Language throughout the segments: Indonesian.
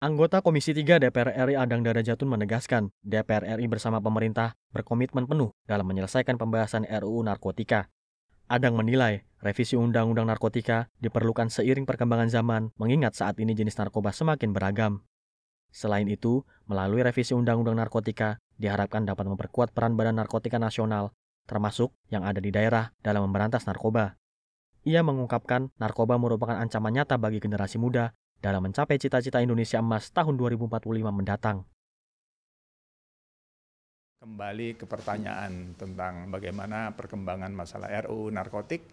Anggota Komisi 3 DPR RI Adang Jatun menegaskan, DPR RI bersama pemerintah berkomitmen penuh dalam menyelesaikan pembahasan RUU narkotika. Adang menilai, revisi Undang-Undang Narkotika diperlukan seiring perkembangan zaman, mengingat saat ini jenis narkoba semakin beragam. Selain itu, melalui revisi Undang-Undang Narkotika, diharapkan dapat memperkuat peran Badan Narkotika Nasional, termasuk yang ada di daerah dalam memberantas narkoba. Ia mengungkapkan narkoba merupakan ancaman nyata bagi generasi muda dalam mencapai cita-cita Indonesia Emas tahun 2045 mendatang. Kembali ke pertanyaan tentang bagaimana perkembangan masalah RU narkotik,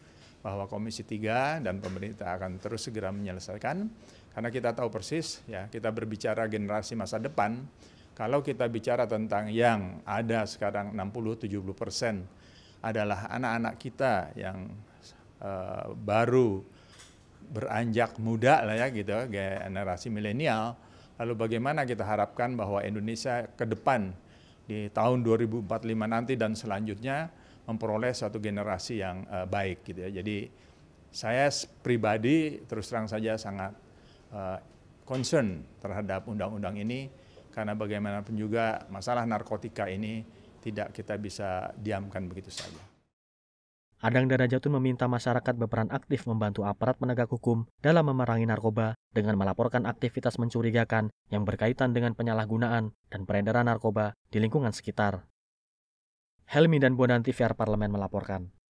bahwa Komisi 3 dan pemerintah akan terus segera menyelesaikan, karena kita tahu persis, ya kita berbicara generasi masa depan, kalau kita bicara tentang yang ada sekarang 60-70 persen adalah anak-anak kita yang uh, baru beranjak muda lah ya gitu, generasi milenial. Lalu bagaimana kita harapkan bahwa Indonesia ke depan di tahun 2045 nanti dan selanjutnya memperoleh suatu generasi yang uh, baik gitu ya. Jadi saya pribadi terus terang saja sangat uh, concern terhadap undang-undang ini karena bagaimanapun juga masalah narkotika ini tidak kita bisa diamkan begitu saja. Adang Darajatun meminta masyarakat berperan aktif membantu aparat penegak hukum dalam memerangi narkoba dengan melaporkan aktivitas mencurigakan yang berkaitan dengan penyalahgunaan dan peredaran narkoba di lingkungan sekitar. Helmi dan Bonanti VR Parlemen melaporkan.